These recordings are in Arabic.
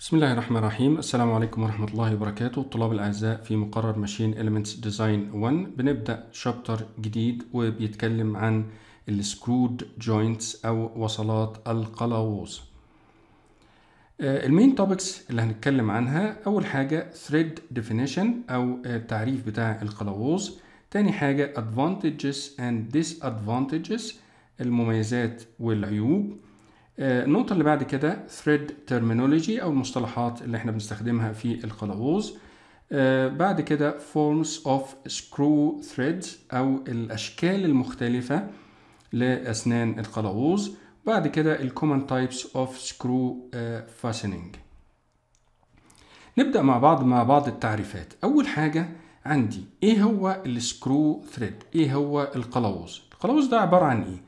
بسم الله الرحمن الرحيم السلام عليكم ورحمة الله وبركاته الطلاب الأعزاء في مقرر ماشين Elements Design 1 بنبدأ شابتر جديد وبيتكلم عن السكرود جوينتس أو وصلات القلاوز المين توبكس اللي هنتكلم عنها أول حاجة Thread Definition أو التعريف eh, بتاع القلاوز تاني حاجة Advantages and Disadvantages المميزات والعيوب آه، النقطة اللي بعد كده thread terminology أو المصطلحات اللي احنا بنستخدمها في القلاوز آه، بعد كده forms of screw threads أو الأشكال المختلفة لأسنان القلاوز بعد كده ال common types of screw آه، fastening نبدأ مع بعض مع بعض التعريفات أول حاجة عندي إيه هو السكرو ثريد إيه هو القلاوز القلاوظ ده عبارة عن إيه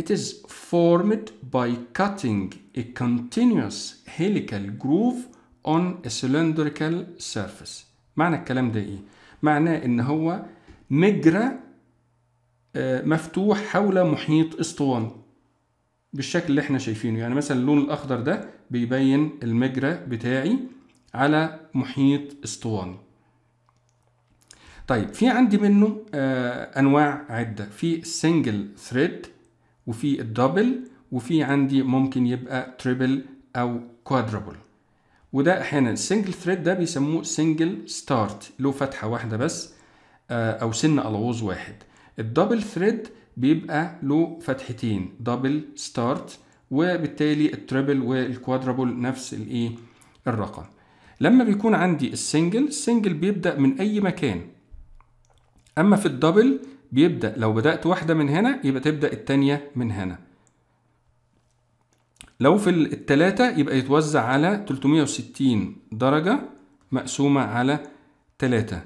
It is formed by cutting a continuous helical groove on a cylindrical surface. معنى الكلام ده ايه؟ معناه ان هو مجرى آه، مفتوح حول محيط اسطواني بالشكل اللي احنا شايفينه يعني مثلا اللون الاخضر ده بيبين المجرى بتاعي على محيط اسطواني طيب في عندي منه آه، انواع عده في سنجل ثريد وفي الدبل وفي عندي ممكن يبقى تريبل او كوادربل وده احيانا السنجل ثريد ده بيسموه سنجل ستارت له فتحه واحده بس آه، او سن الغوز واحد الدبل ثريد بيبقى له فتحتين دبل ستارت وبالتالي التريبل والكوادربل نفس الايه الرقم لما بيكون عندي السنجل السنجل بيبدا من اي مكان اما في الدبل بيبدأ لو بدأت واحدة من هنا يبقى تبدأ التانية من هنا لو في التلاتة يبقى يتوزع على 360 درجة مقسومة على ثلاثة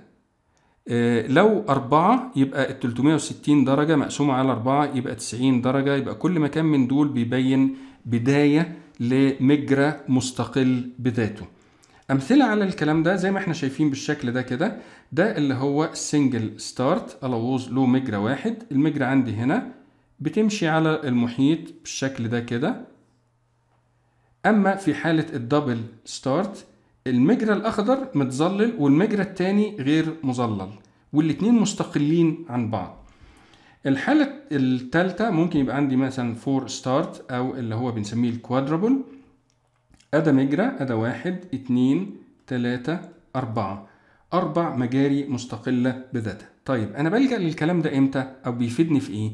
آه، لو أربعة يبقى ال 360 درجة مقسومة على أربعة يبقى 90 درجة يبقى كل مكان من دول بيبين بداية لمجرى مستقل بذاته امثله على الكلام ده زي ما احنا شايفين بالشكل ده كده ده اللي هو سنجل ستارت الوز له مجرى واحد المجرى عندي هنا بتمشي على المحيط بالشكل ده كده اما في حاله الدبل ستارت المجرى الاخضر متظلل والمجرى الثاني غير مظلل والاتنين مستقلين عن بعض الحالة الثالثة ممكن يبقى عندي مثلا فور ستارت أو اللي هو بنسميه الكوادربل أدا مجرى أدا واحد اتنين تلاتة أربعة أربع مجاري مستقلة بذاتها طيب أنا بلجأ للكلام ده إمتى أو بيفيدني في إيه؟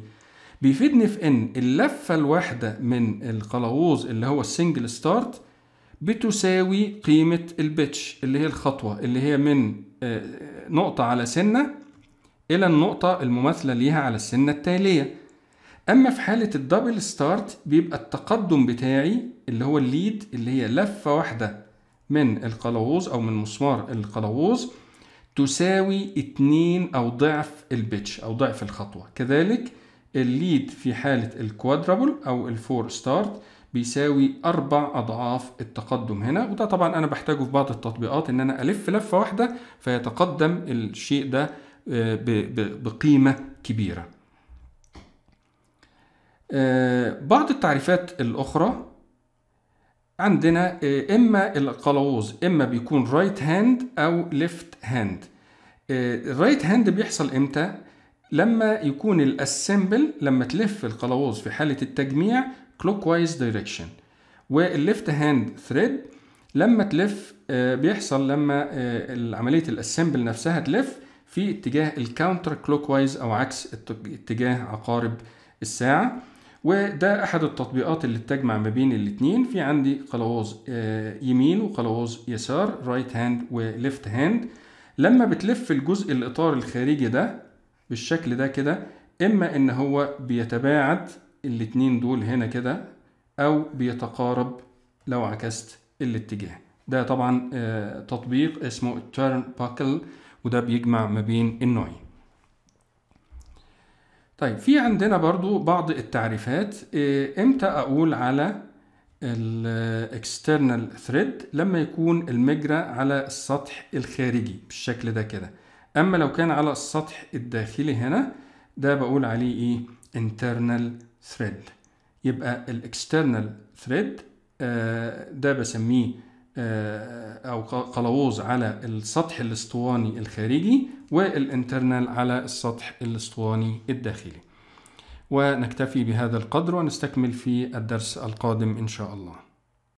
بيفيدني في إن اللفة الواحدة من القلاووز اللي هو السنجل ستارت بتساوي قيمة البيتش اللي هي الخطوة اللي هي من آه، نقطة على سنة إلى النقطة المماثلة ليها على السنة التالية اما في حاله الدبل ستارت بيبقى التقدم بتاعي اللي هو الليد اللي هي لفه واحده من القلاووز او من مسمار القلاووز تساوي اتنين او ضعف البيتش او ضعف الخطوه كذلك الليد في حاله الكوادرابل او الفور ستارت بيساوي أربع أضعاف التقدم هنا وده طبعا أنا بحتاجه في بعض التطبيقات إن أنا ألف لفة واحدة فيتقدم الشيء ده آه، بقيمة كبيرة آه، بعض التعريفات الأخرى عندنا آه، إما القلاوز إما بيكون رايت هاند أو ليفت هاند الرايت هاند بيحصل إمتى؟ لما يكون الأسمبل لما تلف القلاوز في حالة التجميع clockwise direction والليفت هاند ثريد لما تلف آه، بيحصل لما عملية الأسمبل نفسها تلف في اتجاه الكاونتر وايز أو عكس اتجاه عقارب الساعة وده احد التطبيقات اللي بتجمع ما بين الاتنين في عندي قلاوز آه، يمين وقلاوز يسار رايت هاند وليفت هاند لما بتلف الجزء الاطار الخارجي ده بالشكل ده كده اما ان هو بيتباعد الاتنين دول هنا كده او بيتقارب لو عكست الاتجاه ده طبعا آه، تطبيق اسمه تيرن باكل وده بيجمع ما بين النوعين طيب في عندنا برضو بعض التعريفات إيه، امتى اقول على الاكسترنال ثريد لما يكون المجرى على السطح الخارجي بالشكل ده كده اما لو كان على السطح الداخلي هنا ده بقول عليه ايه internal thread يبقى الاكسترنال ثريد آه، ده بسميه آه، او قلاووز على السطح الاسطواني الخارجي والانترنال على السطح الاسطواني الداخلي ونكتفي بهذا القدر ونستكمل في الدرس القادم ان شاء الله